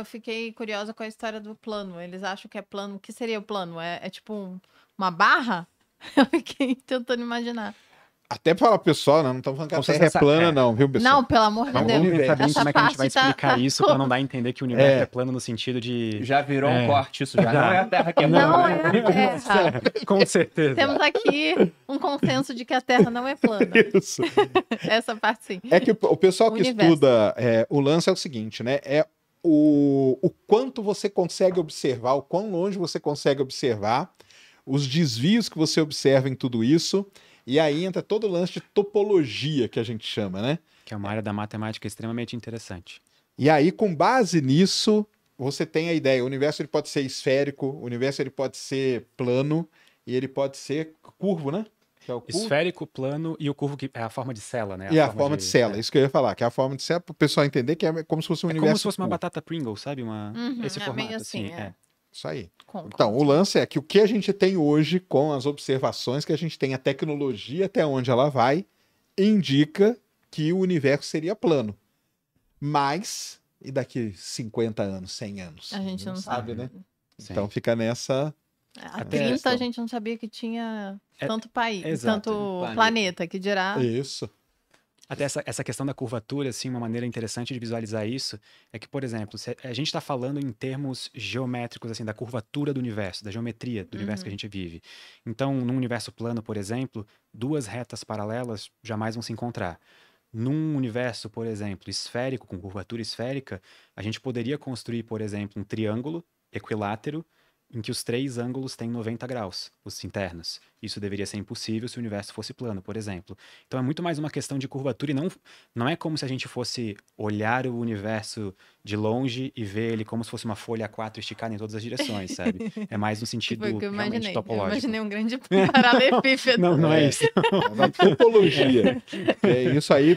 Eu fiquei curiosa com a história do plano. Eles acham que é plano. O que seria o plano? É, é tipo um, uma barra? Eu fiquei tentando imaginar. Até para o pessoal, né? Não estamos falando que a Terra é plana, é... não, viu, pessoal? Não, pelo amor de Deus. Vamos pensar bem como é que a gente vai tá... explicar tá isso para não dar a entender que o universo é, é plano no sentido de... Já virou é... um corte isso, já. já. Não é a Terra que é plana. É não é a Terra. Com certeza. Temos aqui um consenso de que a Terra não é plana. Isso. Essa parte sim. É que o pessoal o que universo. estuda é, o lance é o seguinte, né? É o, o quanto você consegue observar, o quão longe você consegue observar, os desvios que você observa em tudo isso. E aí entra todo o lance de topologia que a gente chama, né? Que é uma área da matemática extremamente interessante. E aí, com base nisso, você tem a ideia. O universo ele pode ser esférico, o universo ele pode ser plano e ele pode ser curvo, né? que é o curvo. Esférico, plano e o curvo que é a forma de cela, né? A e a forma, de, de cela, é. isso que eu ia falar, que é a forma de cela, para o pessoal entender que é como se fosse um é universo. Como se fosse curvo. uma batata Pringle, sabe? Uma... Uhum, Esse é formato, assim. assim é. é. Isso aí. Concordo. Então, o lance é que o que a gente tem hoje com as observações que a gente tem, a tecnologia até onde ela vai, indica que o universo seria plano. Mas, e daqui 50 anos, 100 anos? A gente não, não sabe, sabe, né? Sim. Então fica nessa Há 30 a gente não sabia que tinha é, tanto país, tanto planeta. planeta, que dirá. Isso. Até essa, essa questão da curvatura, assim, uma maneira interessante de visualizar isso é que, por exemplo, a gente está falando em termos geométricos, assim, da curvatura do universo, da geometria do uhum. universo que a uhum. gente vive. Então, num universo plano, por exemplo, duas retas paralelas jamais vão se encontrar. Num universo, por exemplo, esférico, com curvatura esférica, a gente poderia construir, por exemplo, um triângulo equilátero em que os três ângulos têm 90 graus, os internos. Isso deveria ser impossível se o universo fosse plano, por exemplo. Então é muito mais uma questão de curvatura e não, não é como se a gente fosse olhar o universo de longe e ver ele como se fosse uma folha A4 esticada em todas as direções, sabe? É mais no tipo, sentido que que eu realmente imaginei. topológico. Eu imaginei um grande paralelepípedo. não, não é isso. Na é topologia. É isso aí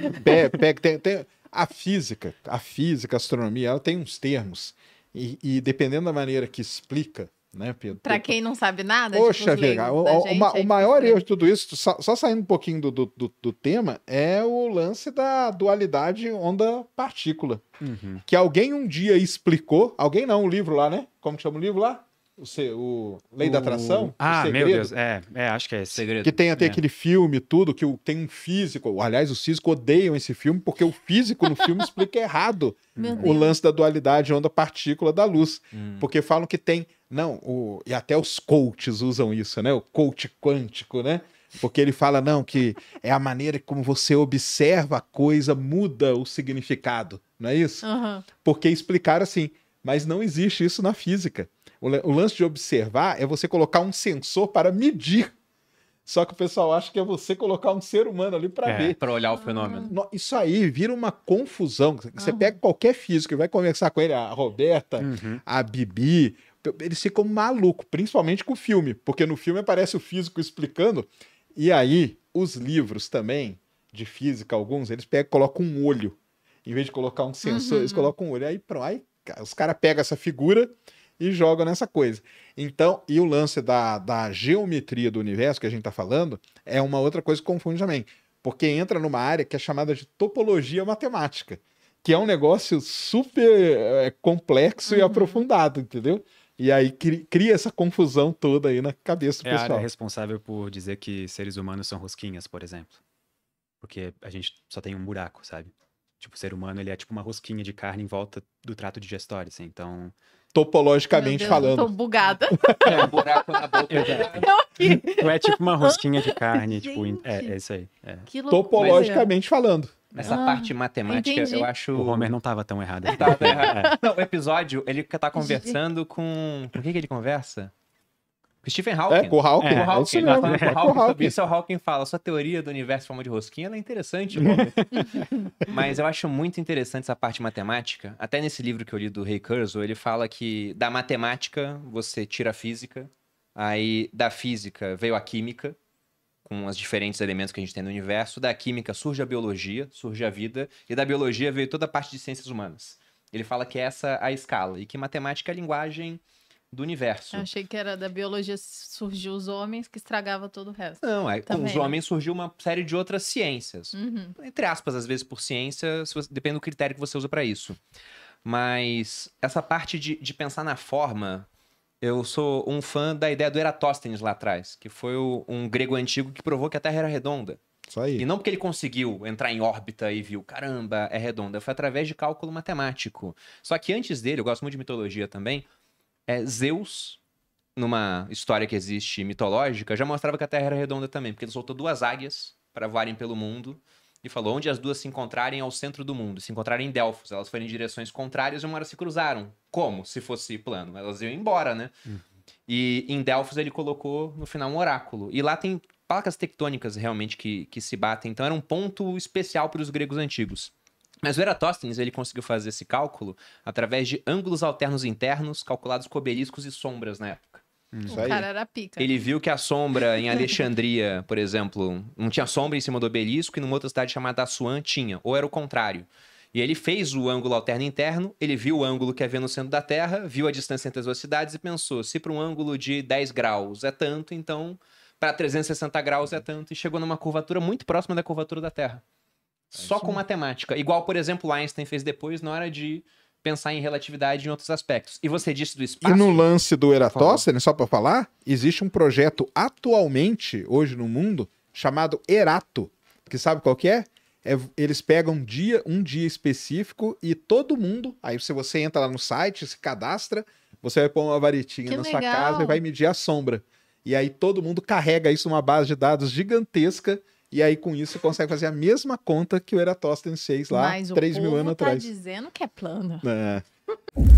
pega... Tem, tem, a física, a física, a astronomia, ela tem uns termos e, e dependendo da maneira que explica, né, Pedro? Para quem não sabe nada, tipo, Poxa, tipo, vida, o, o, é o, o maior erro de tudo isso, só, só saindo um pouquinho do, do, do, tema, é o lance da dualidade onda-partícula. Uhum. Que alguém um dia explicou, alguém não, um livro lá, né? Como chama o livro lá? O, o Lei o... da Atração? Ah, meu Deus, é, é, acho que é esse. Segredo. Que tem até é. aquele filme tudo, que tem um físico. Aliás, os físicos odeiam esse filme porque o físico no filme explica errado o lance da dualidade onda-partícula da luz. Hum. Porque falam que tem. Não, o, e até os coaches usam isso, né? O coach quântico, né? Porque ele fala, não, que é a maneira como você observa a coisa muda o significado, não é isso? Uhum. Porque explicar assim, mas não existe isso na física. O, lance de observar é você colocar um sensor para medir. Só que o pessoal acha que é você colocar um ser humano ali para é, ver. Para olhar o fenômeno. Isso aí vira uma confusão. Você ah. pega qualquer físico e vai conversar com ele, a Roberta, uhum. a Bibi. Eles ficam malucos, principalmente com o filme, porque no filme aparece o físico explicando. E aí, os livros também, de física, alguns, eles pegam, colocam um olho. Em vez de colocar um sensor, uhum. eles colocam um olho. Aí, pronto, aí os caras pegam essa figura e joga nessa coisa. Então, e o lance da, da geometria do universo que a gente está falando é uma outra coisa que confunde também, porque entra numa área que é chamada de topologia matemática, que é um negócio super é, complexo uhum. e aprofundado, entendeu? E aí cria essa confusão toda aí na cabeça do é pessoal. É a área responsável por dizer que seres humanos são rosquinhas, por exemplo. Porque a gente só tem um buraco, sabe? Tipo, o ser humano, ele é tipo uma rosquinha de carne em volta do trato digestório, assim. Então, topologicamente Deus, falando. Tô bugada. É, um buraco na boca. Eu aqui. É tipo uma rosquinha de carne, tipo, é, Gente, tipo, é, é isso aí. É. Topologicamente falando. Essa ah, parte matemática, entendi. eu acho. O Homer não estava tão errado. tava tão é. errado. Não, o episódio, ele tá conversando com. Com o que, que ele conversa? Stephen é, Hawking. É, com o Hawking. É, com o Hawking. É, é falando é, com o Hawking, é, o Hawking fala, sua teoria do universo em forma de rosquinha é interessante, Mas eu acho muito interessante essa parte matemática. Até nesse livro que eu li do Ray Kurzweil, ele fala que da matemática você tira a física, aí da física veio a química, com os diferentes elementos que a gente tem no universo, da química surge a biologia, surge a vida, e da biologia veio toda a parte de ciências humanas. Ele fala que essa é a escala, e que matemática é a linguagem do universo. Eu achei que era da biologia surgiu os homens que estragava todo o resto. Não, é, tá com os homens surgiu uma série de outras ciências. Uhum. Entre aspas, às vezes por ciência, você, depende do critério que você usa para isso. Mas essa parte de, de, pensar na forma, eu sou um fã da ideia do Eratóstenes lá atrás, que foi o, um grego antigo que provou que a Terra era redonda. Isso aí. E não porque ele conseguiu entrar em órbita e viu, caramba, é redonda. Foi através de cálculo matemático. Só que antes dele, eu gosto muito de mitologia também, é, Zeus, numa história que existe mitológica, já mostrava que a Terra era redonda também, porque ele soltou duas águias para voarem pelo mundo e falou onde as duas se encontrarem é ao centro do mundo, se encontrarem em Delfos, elas foram em direções contrárias e uma hora se cruzaram. Como se fosse plano? Elas iam embora, né? Uhum. E em Delfos ele colocou no final um oráculo. E lá tem placas tectônicas realmente que, que se batem, então era um ponto especial para os gregos antigos. Mas Eratóstenes ele conseguiu fazer esse cálculo através de ângulos alternos internos calculados com obeliscos e sombras na época. Hum, isso o aí. cara era pica. Ele viu que a sombra em Alexandria, por exemplo, não tinha sombra em cima do obelisco e numa outra cidade chamada Assuã tinha, ou era o contrário. E ele fez o ângulo alterno interno, ele viu o ângulo que havia no centro da Terra, viu a distância entre as duas cidades e pensou: se para um ângulo de 10 graus é tanto, então para 360 graus é tanto, e chegou numa curvatura muito próxima da curvatura da Terra. É só com matemática. Igual, por exemplo, Einstein fez depois na hora de pensar em relatividade em outros aspectos. E você disse do espaço. E no lance do Eratóstenes, só para falar, existe um projeto atualmente, hoje no mundo, chamado Erato. Que sabe qual que é? é eles pegam um dia, um dia específico e todo mundo, aí se você entra lá no site, se cadastra, você vai pôr uma varetinha que na legal. sua casa e vai medir a sombra. E aí todo mundo carrega isso numa base de dados gigantesca e aí, com isso, você consegue fazer a mesma conta que o Eratóstenes fez lá Mas 3 mil anos tá atrás. Mas o povo tá dizendo que é plano. É.